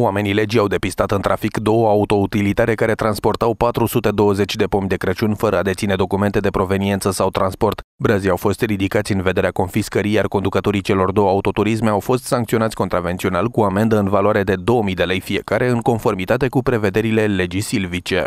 Oamenii legii au depistat în trafic două autoutilitare care transportau 420 de pomi de Crăciun fără a deține documente de proveniență sau transport. Brazii au fost ridicați în vederea confiscării, iar conducătorii celor două autoturisme au fost sancționați contravențional cu amendă în valoare de 2000 de lei fiecare, în conformitate cu prevederile legii silvice.